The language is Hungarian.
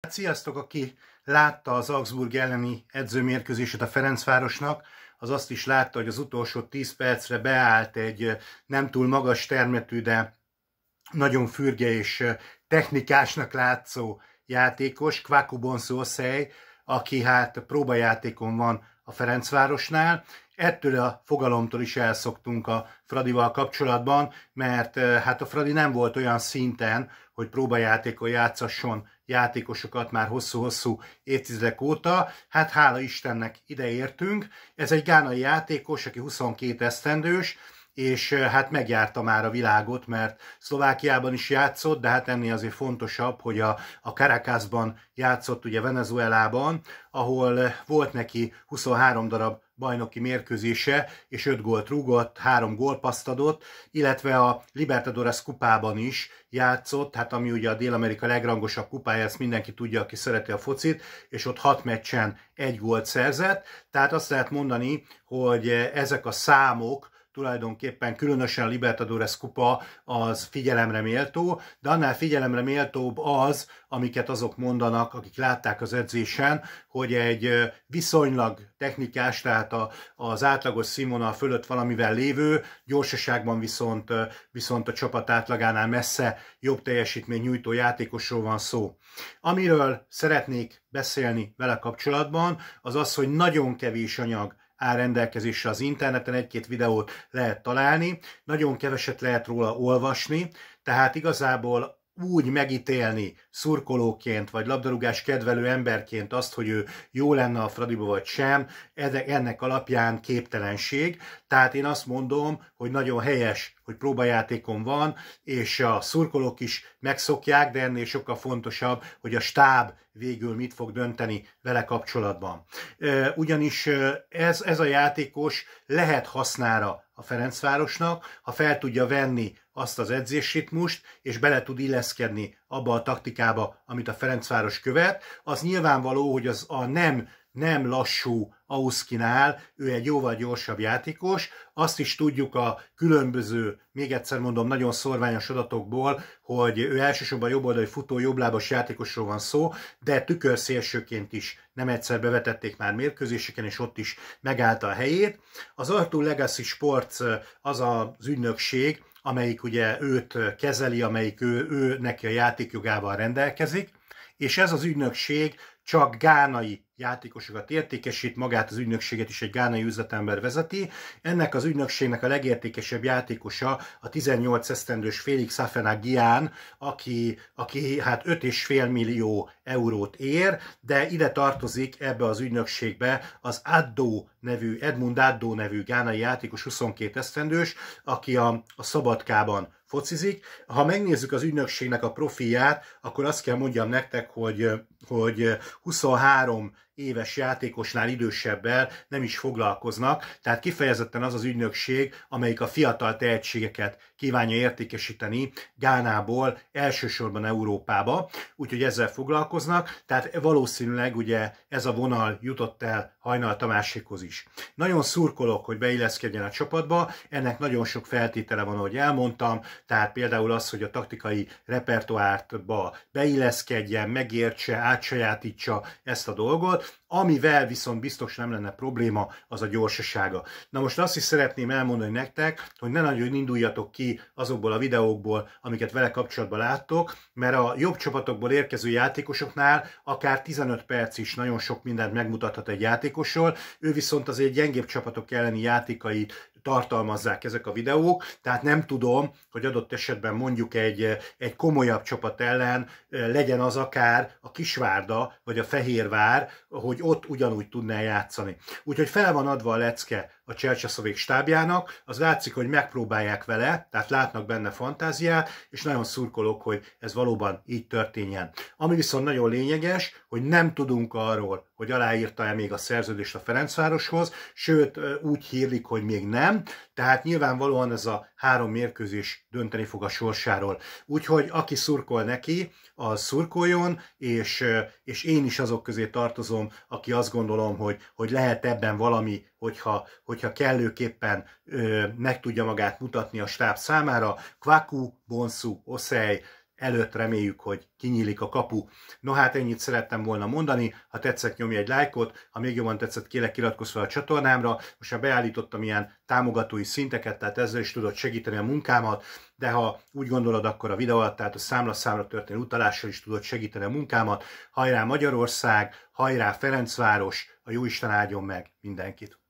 Sziasztok, aki látta az Augsburg elleni edzőmérkőzését a Ferencvárosnak, az azt is látta, hogy az utolsó 10 percre beállt egy eh, nem túl magas termetű, de nagyon fürge és eh, technikásnak látszó játékos, Kvákubonszó Szej, aki hát próbajátékon van a Ferencvárosnál. Ettől a fogalomtól is elszoktunk a Fradival kapcsolatban, mert eh, hát a Fradi nem volt olyan szinten, hogy próbajátékon játszasson játékosokat már hosszú-hosszú évtizedek óta. Hát hála Istennek ideértünk. Ez egy gánai játékos, aki 22 esztendős, és hát megjárta már a világot, mert Szlovákiában is játszott, de hát ennél azért fontosabb, hogy a, a Caracasban játszott ugye Venezuelában, ahol volt neki 23 darab bajnoki mérkőzése, és 5 gólt rúgott, 3 gólpaszt adott, illetve a Libertadores kupában is játszott, hát ami ugye a Dél-Amerika legrangosabb kupája, ezt mindenki tudja, aki szereti a focit, és ott 6 meccsen egy gólt szerzett, tehát azt lehet mondani, hogy ezek a számok, tulajdonképpen különösen a Libertadores kupa az figyelemre méltó, de annál figyelemre méltóbb az, amiket azok mondanak, akik látták az edzésen, hogy egy viszonylag technikás, tehát a, az átlagos színvonal fölött valamivel lévő, gyorsaságban viszont, viszont a csapat átlagánál messze jobb teljesítmény nyújtó játékosról van szó. Amiről szeretnék beszélni vele kapcsolatban, az az, hogy nagyon kevés anyag áll rendelkezésre az interneten, egy-két videót lehet találni, nagyon keveset lehet róla olvasni, tehát igazából úgy megítélni szurkolóként, vagy labdarúgás kedvelő emberként azt, hogy ő jó lenne a Fradiba vagy sem, ennek alapján képtelenség. Tehát én azt mondom, hogy nagyon helyes, hogy próbajátékon van, és a szurkolók is megszokják, de ennél sokkal fontosabb, hogy a stáb végül mit fog dönteni vele kapcsolatban. Ugyanis ez, ez a játékos lehet hasznára a Ferencvárosnak, ha fel tudja venni azt az edzésritmust, és bele tud illeszkedni abba a taktikába, amit a Ferencváros követ, az nyilvánvaló, hogy az a nem nem lassú Auszkinál, ő egy jóval gyorsabb játékos. Azt is tudjuk a különböző, még egyszer mondom, nagyon szorványos adatokból, hogy ő elsősorban jobboldali futó, jobblábas játékosról van szó, de tükörszélsőként is nem egyszer bevetették már mérkőzéseken, és ott is megállta a helyét. Az Arthur Legacy Sports eh, az az ügynökség, amelyik ugye őt kezeli, amelyik ő, ő neki a játékjogával rendelkezik, és ez az ügynökség csak gánai játékosokat értékesít, magát az ügynökséget is egy gánai üzletember vezeti. Ennek az ügynökségnek a legértékesebb játékosa a 18 esztendős Félix Afena Gián, aki, aki hát 5,5 millió eurót ér, de ide tartozik ebbe az ügynökségbe az Addo nevű, Edmund Addo nevű gánai játékos, 22 esztendős, aki a, a Szabadkában focizik. Ha megnézzük az ügynökségnek a profiát, akkor azt kell mondjam nektek, hogy, hogy 23 éves játékosnál idősebbel nem is foglalkoznak, tehát kifejezetten az az ügynökség, amelyik a fiatal tehetségeket kívánja értékesíteni Gánából elsősorban Európába, úgyhogy ezzel foglalkoznak, tehát valószínűleg ugye ez a vonal jutott el Hajnal Tamásékhoz is. Nagyon szurkolok, hogy beilleszkedjen a csapatba, ennek nagyon sok feltétele van, ahogy elmondtam, tehát például az, hogy a taktikai repertoártba beilleszkedjen, megértse, átsajátítsa ezt a dolgot, Amivel viszont biztos nem lenne probléma, az a gyorsasága. Na most azt is szeretném elmondani nektek, hogy ne nagyon induljatok ki azokból a videókból, amiket vele kapcsolatban láttok, mert a jobb csapatokból érkező játékosoknál akár 15 perc is nagyon sok mindent megmutathat egy játékosról, ő viszont azért gyengébb csapatok elleni játékait tartalmazzák ezek a videók, tehát nem tudom, hogy adott esetben mondjuk egy, egy komolyabb csapat ellen eh, legyen az akár a Kisvárda vagy a Fehérvár, hogy ott ugyanúgy tudná játszani. Úgyhogy fel van adva a lecke a Csercseszovék stábjának, az látszik, hogy megpróbálják vele, tehát látnak benne fantáziát, és nagyon szurkolok, hogy ez valóban így történjen. Ami viszont nagyon lényeges, hogy nem tudunk arról, hogy aláírta-e még a szerződést a Ferencvároshoz, sőt úgy hírlik, hogy még nem, tehát nyilvánvalóan ez a három mérkőzés dönteni fog a sorsáról. Úgyhogy aki szurkol neki, az szurkoljon, és, és én is azok közé tartozom, aki azt gondolom, hogy, hogy lehet ebben valami hogyha, hogyha kellőképpen ö, meg tudja magát mutatni a stáb számára. Kvaku, Bonsu, oszej, előtt reméljük, hogy kinyílik a kapu. No hát ennyit szerettem volna mondani, ha tetszett nyomj egy lájkot, ha még jobban tetszett kélek iratkozz fel a csatornámra, most már beállítottam ilyen támogatói szinteket, tehát ezzel is tudod segíteni a munkámat, de ha úgy gondolod, akkor a videó alatt, tehát a számra történő utalással is tudod segíteni a munkámat. Hajrá Magyarország, hajrá Ferencváros, a jó Isten áldjon meg mindenkit!